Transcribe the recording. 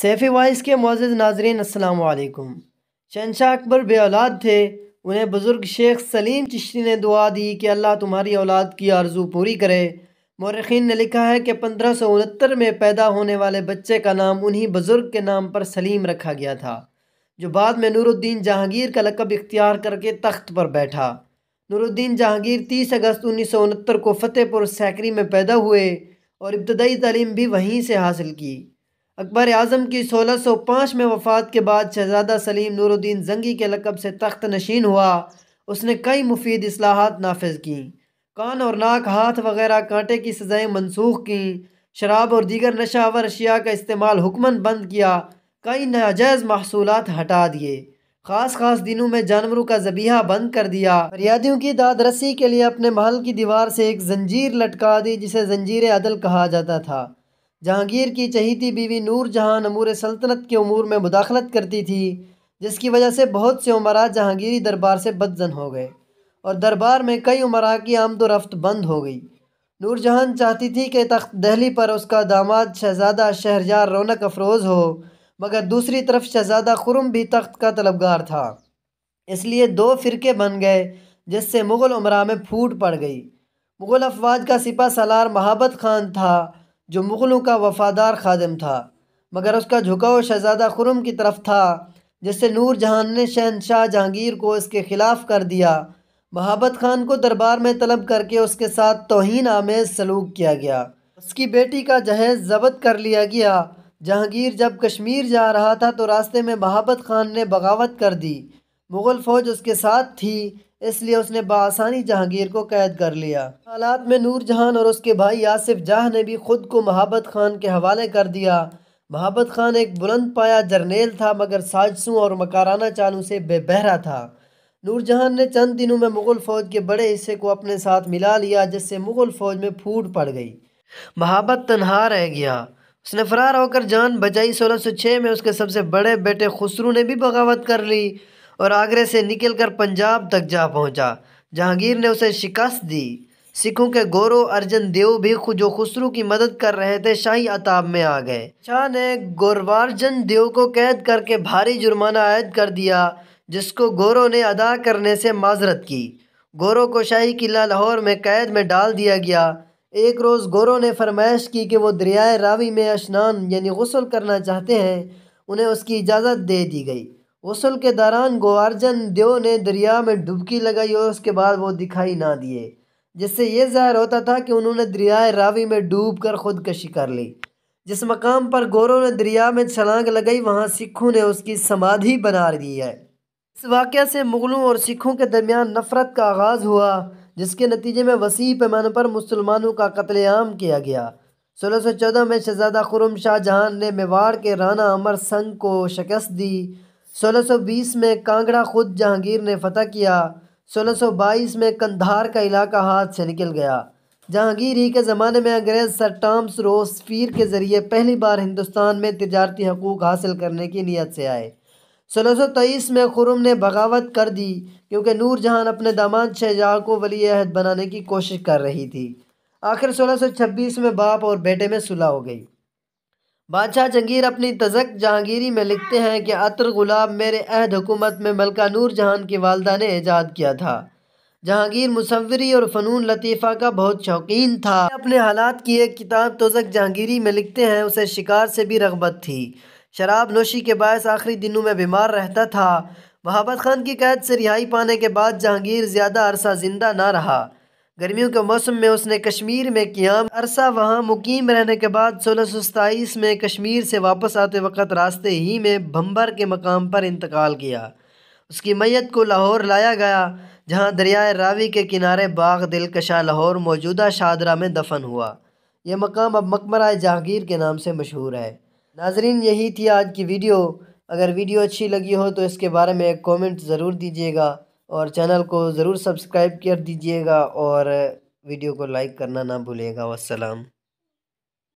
Saifi vice के Moz नाजरीन असलकुम शनशाह अकबर बे औलाद थे उन्हें बुज़ुर्ग शेख सलीम चिश्ती ने दुआ दी कि अल्लाह तुम्हारी औलाद की आरजू पूरी करे मौरखीन ने लिखा है कि पंद्रह सौ उनहत्तर में पैदा होने वाले बच्चे का नाम उन्हीं बुज़ुर्ग के नाम पर सलीम रखा गया था जो बाद में नूरुद्दीन जहांगीर का लकब इख्तियार करके तख्त पर बैठा नूरुद्दीन जहांगीर तीस अगस्त उन्नीस सौ उनहत्तर को फ़तेहपुर सैकरी में पैदा हुए और इब्तदाई तलीम भी वहीं से हासिल की अकबर आज़म की 1605 में वफ़ात के बाद शहजादा सलीम नूरुद्दीन जंगी के लकब से तख्त नशीन हुआ उसने कई मुफीद असलाहत नाफज कं कान और नाक हाथ वगैरह कांटे की सज़ाएँ मनसूख कं शराब और दीगर नशावर अशिया का इस्तेमाल हुक्मन बंद किया कई नाजायज़ महसूल हटा दिए ख़ास ख़ास दिनों में जानवरों का जबीहा बंद कर दिया फरियादियों की दाद रसी के लिए अपने महल की दीवार से एक जंजीर लटका दी जिसे जंजीर अदल कहा जाता था जहांगीर की चहीती बीवी नूर जहाँ नमूर सल्तनत के अमूर में मुदाखलत करती थी जिसकी वजह से बहुत से उमरा जहांगीरी दरबार से बदजन हो गए और दरबार में कई उमरा की आमदोरफ्त बंद हो गई नूर जहाँ चाहती थी कि तख्त दहली पर उसका दामाद शहजादा शहरजार रौनक अफरोज़ हो मगर दूसरी तरफ शहजादा खुरम भी तख्त का तलबगार था इसलिए दो फ़िरके बन गए जिससे मुग़ल उमरा में फूट पड़ गई मुग़ल अफवाज का सिपा सलार महाबत खान था जो मुग़लों का वफ़ादार खादम था मगर उसका झुकाव शहज़ादा खुरम की तरफ था जिससे नूर जहान ने शहनशाह जहांगीर को इसके ख़िलाफ़ कर दिया महाबत खान को दरबार में तलब करके उसके साथ तोहन आमेज़ सलूक किया गया उसकी बेटी का जहेज़ जबत कर लिया गया जहांगीर जब कश्मीर जा रहा था तो रास्ते में महाबत खान ने बगावत कर दी मुग़ल फ़ौज उसके साथ थी इसलिए उसने बसानी जहांगीर को कैद कर लिया हालात में नूर जहान और उसके भाई आसिफ जाह ने भी खुद को महाबत खान के हवाले कर दिया महाबत खान एक बुलंद पाया जर्नेल था मगर साजसों और मकाराना चालों से बेबहरा था नूर नूरजहान ने चंद दिनों में मुग़ल फ़ौज के बड़े हिस्से को अपने साथ मिला लिया जिससे मुग़ल फ़ौज में फूट पड़ गई महाबत तनहा रह गया उसने फरार होकर जान बचाई 1606 में उसके सबसे बड़े बेटे खुसरू ने भी बगावत कर ली और आगरे से निकलकर पंजाब तक जा पहुंचा जहांगीर ने उसे शिकस्त दी सिखों के गोरो अर्जन देव भी जो खुसरू की मदद कर रहे थे शाही अताब में आ गए शाह ने गोरवार्जन देव को कैद करके भारी जुर्माना आयद कर दिया जिसको गोरो ने अदा करने से माजरत की गोरो को शाही किला लाहौर में कैद में डाल दिया गया एक रोज़ गोरो ने फरमाइश की कि वो दरियाए रावी में स्नान यानी गसल करना चाहते हैं उन्हें उसकी इजाज़त दे दी गई गसल के दौरान गोवर्जन देव ने दरिया में डुबकी लगाई और उसके बाद वो दिखाई ना दिए जिससे यह ज़ाहिर होता था कि उन्होंने दरियाए रावी में डूब कर खुदकशी कर ली जिस मकाम पर गोरों ने दरिया में छलांग लगाई वहाँ सिखों ने उसकी समाधि बना दी है इस वाक़ से मुग़लों और सिखों के दरमियान नफ़रत का आगाज़ हुआ जिसके नतीजे में वसी पैमाने पर मुसलमानों का कत्लेआम किया गया सोलह सौ चौदह में शहजादा खुरम शाह जहान ने मेवाड़ के राना अमर संघ को शिकस्त दी 1620 में कांगड़ा खुद जहांगीर ने फतह किया 1622 में कंधार का इलाका हाथ से निकल गया जहांगीर ही के ज़माने में अंग्रेज़ सर टॉम्स रोसफीर के ज़रिए पहली बार हिंदुस्तान में तजारती हकूक़ हासिल करने की नीयत से आए 1623 में खुरम ने बगावत कर दी क्योंकि नूर जहान अपने दामाद शहजहाँ को वली अहद बनाने की कोशिश कर रही थी आखिर 1626 में बाप और बेटे में सुलह हो गई बादशाह जंगीर अपनी तजक जहांगीरी में लिखते हैं कि अतर गुलाब मेरे अहद हुकूमत में मलका नूर जहान की वालदा ने ईजाद किया था जहांगीर मुसवरी और फ़नून लतीफ़ा का बहुत शौकीन था अपने हालात की एक किताब तोजक जहांगीरी में लिखते हैं उसे शिकार से भी रगबत थी शराब नोशी के बायस आखिरी दिनों में बीमार रहता था महाबत खान की कैद से रिहाई पाने के बाद जहांगीर ज़्यादा अरसा ज़िंदा ना रहा गर्मियों के मौसम में उसने कश्मीर में क्याम अरसा वहाँ मुकीम रहने के बाद सोलह सौ सताईस में कश्मीर से वापस आते वक्त रास्ते ही में भंबर के मकाम पर इंतकाल किया उसकी मैत को लाहौर लाया गया जहाँ दरियाए रावी के किनारे बाग दिलकशा लाहौर मौजूदा शादरा में दफन हुआ यह मकाम अब मकबरा जहांगीर के नाम से मशहूर है नाजरीन यही थी आज की वीडियो अगर वीडियो अच्छी लगी हो तो इसके बारे में एक कॉमेंट ज़रूर दीजिएगा और चैनल को ज़रूर सब्सक्राइब कर दीजिएगा और वीडियो को लाइक करना ना भूलिएगा वसलम